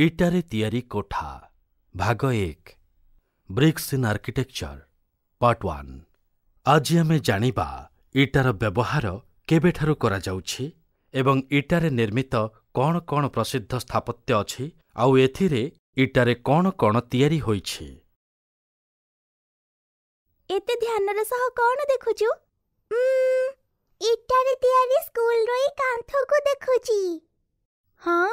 ଇଟାରେ ତିଆରି କୋଠା ଭାଗ ଏକ bricks in architecture part one ଆଜି ଆମେ ଜାଣିବା ଇଟାର ବ୍ୟବହାର କେବେଠାରୁ କରାଯାଉଛି ଏବଂ ଇଟାରେ ନିର୍ମିତ କ'ଣ କ'ଣ ପ୍ରସିଦ୍ଧ ସ୍ଥାପତ୍ୟ ଅଛି ଆଉ ଏଥିରେ ଇଟାରେ କ'ଣ କ'ଣ ତିଆରି ହୋଇଛି ଏତେ ଧ୍ୟାନର ସହ କ'ଣ ଦେଖୁଛୁ ଇଟାରେ ତିଆରି ସ୍କୁଲର ଏଇ କାନ୍ଥକୁ ଦେଖୁଛି ହଁ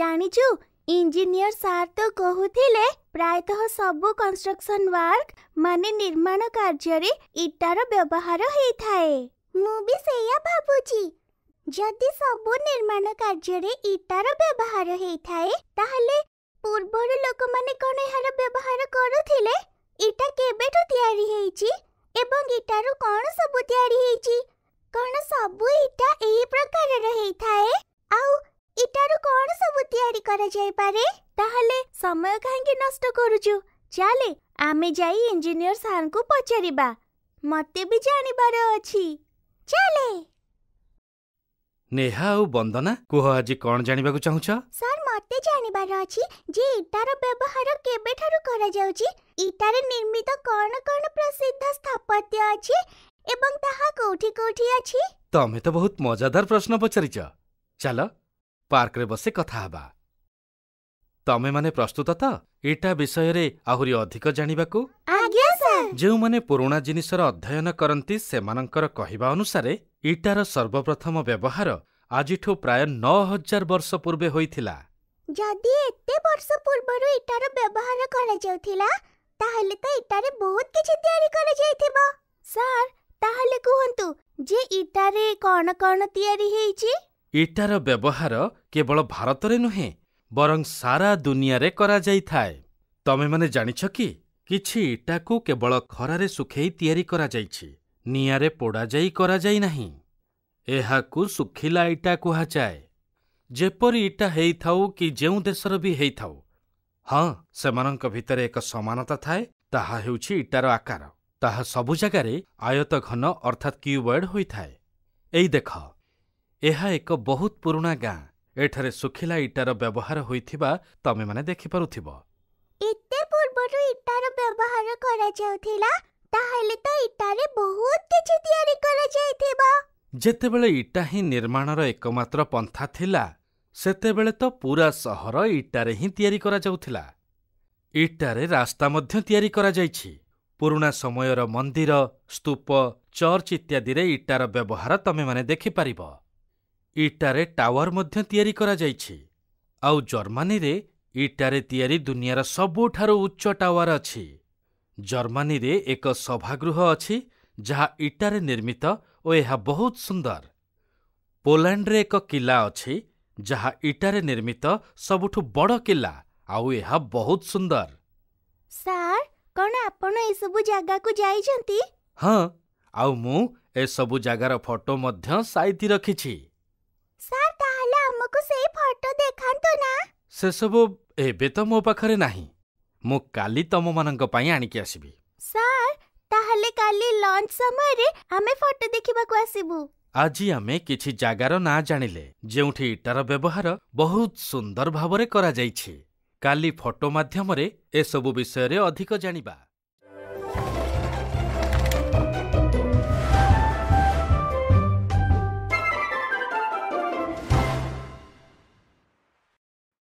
ଜାଣିଛୁ ଇଞ୍ଜିନିୟର ସାର୍ ତ କହୁଥିଲେ ପ୍ରାୟତଃ ସବୁ କନଷ୍ଟ୍ରକ୍ସନ୍ ୱାର୍କ ମାନେ ନିର୍ମାଣ କାର୍ଯ୍ୟରେ ଇଟାର ବ୍ୟବହାର ହେଇଥାଏ ମୁଁ ବି ସେଇଆ ଭାବୁଛି ଯଦି ସବୁ ନିର୍ମାଣ କାର୍ଯ୍ୟରେ ଇଟାର ବ୍ୟବହାର ହେଇଥାଏ ତାହେଲେ ପୂର୍ବରୁ ଲୋକମାନେ କ'ଣ ଏହାର ବ୍ୟବହାର କରୁଥିଲେ ଇଟା କେବେଠୁ ତିଆରି ହେଇଛି କରାଯାଇପାରେ ତାହେଲେ ସମୟ କାହିଁକି ନଷ୍ଟ କରୁଛୁ ଚାଲେ ଆମେ ଯାଇ ଇଞ୍ଜିନିୟର ସାର୍ଙ୍କୁ ପଚାରିବା ମତେ ବି ଜାଣିବାର ଅଛି ଚାଲେ ନେହା ଆଉ ବନ୍ଦନା କୁହ ଆଜି କ'ଣ ଜାଣିବାକୁ ଚାହୁଁଛ ସାର୍ ମତେ ଜାଣିବାର ଅଛି ଯେ ଇଟାର ବ୍ୟବହାର କେବେଠାରୁ କରାଯାଉଛି ଇଟାରେ ନିର୍ମିତ କ'ଣ କ'ଣ ପ୍ରସିଦ୍ଧ ସ୍ଥାପତ୍ୟ ଅଛି ଏବଂ ତାହା କୋଉଠି କୋଉଠି ଅଛି ତମେ ତ ବହୁତ ମଜାଦାର ପ୍ରଶ୍ନ ପଚାରିଛ ଚାଲ ପାର୍କରେ ବସି କଥା ହେବା ତମେମାନେ ପ୍ରସ୍ତୁତ ତ ଏଇଟା ବିଷୟରେ ଆହୁରି ଅଧିକ ଜାଣିବାକୁ ଯେଉଁମାନେ ପୁରୁଣା ଜିନିଷର ଅଧ୍ୟୟନ କରନ୍ତି ସେମାନଙ୍କର କହିବା ଅନୁସାରେ ଇଟାର ସର୍ବପ୍ରଥମ ବ୍ୟବହାର ଆଜିଠୁ ପ୍ରାୟ ନଅ ହଜାର ବର୍ଷ ପୂର୍ବେ ହୋଇଥିଲା ଯଦି ଏତେ ବର୍ଷ ପୂର୍ବରୁ ଇଟାର ବ୍ୟବହାର କରାଯାଉଥିଲା ତାହେଲେ ତ ଇଟାରେ ବହୁତ କିଛି ତିଆରି କରାଯାଇଥିବ ସାର୍ ତାହେଲେ କୁହନ୍ତୁ ଯେ ଇଟାରେ କ'ଣ କ'ଣ ତିଆରି ହେଇଛି ଇଟାର ବ୍ୟବହାର କେବଳ ଭାରତରେ ନୁହେଁ ବରଂ ସାରା ଦୁନିଆରେ କରାଯାଇଥାଏ ତମେମାନେ ଜାଣିଛ କି କିଛି ଇଟାକୁ କେବଳ ଖରାରେ ଶୁଖେଇ ତିଆରି କରାଯାଇଛି ନିଆଁରେ ପୋଡ଼ାଯାଇ କରାଯାଇ ନାହିଁ ଏହାକୁ ଶୁଖିଲା ଇଟା କୁହାଯାଏ ଯେପରି ଇଟା ହେଇଥାଉ କି ଯେଉଁ ଦେଶର ବି ହେଇଥାଉ ହଁ ସେମାନଙ୍କ ଭିତରେ ଏକ ସମାନତା ଥାଏ ତାହା ହେଉଛି ଇଟାର ଆକାର ତାହା ସବୁ ଜାଗାରେ ଆୟତ ଘନ ଅର୍ଥାତ୍ କ୍ୟୁବଏଡ଼୍ ହୋଇଥାଏ ଏଇ ଦେଖ ଏହା ଏକ ବହୁତ ପୁରୁଣା ଗାଁ ଏଠାରେ ଶୁଖିଲା ଇଟାର ବ୍ୟବହାର ହୋଇଥିବା ତମେମାନେ ଦେଖିପାରୁଥିବ ଏତେ ପୂର୍ବରୁ ଇଟାର ବ୍ୟବହାର କରାଯାଉଥିଲା ତାହେଲେ ତ ଇଟାରେ ବହୁତ କିଛି ତିଆରି କରାଯାଇଥିବ ଯେତେବେଳେ ଇଟା ହିଁ ନିର୍ମାଣର ଏକମାତ୍ର ପନ୍ଥା ଥିଲା ସେତେବେଳେ ତ ପୁରା ସହର ଇଟାରେ ହିଁ ତିଆରି କରାଯାଉଥିଲା ଇଟାରେ ରାସ୍ତା ମଧ୍ୟ ତିଆରି କରାଯାଇଛି ପୁରୁଣା ସମୟର ମନ୍ଦିର ସ୍ତୂପ ଚର୍ଚ୍ଚ ଇତ୍ୟାଦିରେ ଇଟାର ବ୍ୟବହାର ତମେମାନେ ଦେଖିପାରିବ ଇଟାରେ ଟାୱାର ମଧ୍ୟ ତିଆରି କରାଯାଇଛି, ଆଉ ଜର୍ମାନୀରେ ଇଟାରେ ତିଆରି ଦୁନିଆର ସବୁଠାରୁ ଉଚ୍ଚ ଟାୱାର ଅଛି। ଜର୍ମାନୀରେ ଏକ ସଭାଗୃହ ଅଛି ଯାହା ଇଟାରେ ନିର୍ମିତ ଓ ଏହା ବହୁତ ସୁନ୍ଦର। ପୋଲାଣ୍ଡରେ ଏକ କିଲ୍ଲା ଅଛି ଯାହା ଇଟାରେ ନିର୍ମିତ ସବୁଠୁ ବଡ଼ କିଲ୍ଲା ଆଉ ଏହା ବହୁତ ସୁନ୍ଦର। ସାର୍, କ'ଣ ଆପଣ ଏସବୁ ଜାଗାକୁ ଯାଇଛନ୍ତି? ହଁ, ଆଉ ମୁଁ ଏସବୁ ଜାଗାର ଫଟୋ ମଧ୍ୟ ସାଇତି ରଖିଛି। ସେସବୁ ଏବେ ତ ମୋ ପାଖରେ ନାହିଁ। ମୁଁ କାଲି ତମମାନଙ୍କ ପାଇଁ ଆଣିକି ଆସିବି। ସାର୍, ତାହେଲେ କାଲି ଲଞ୍ଚ ସମୟରେ ଆମେ ଫଟୋ ଦେଖିବାକୁ ଆସିବୁ। ଆଜି ଆମେ କିଛି ଜାଗାର ନାଁ ଜାଣିଲେ ଯେଉଁଠି ଇଟାର ବ୍ୟବହାର ବହୁତ ସୁନ୍ଦର ଭାବରେ କରାଯାଇଛି। କାଲି ଫଟୋ ମାଧ୍ୟମରେ ଏସବୁ ବିଷୟରେ ଅଧିକ ଜାଣିବା।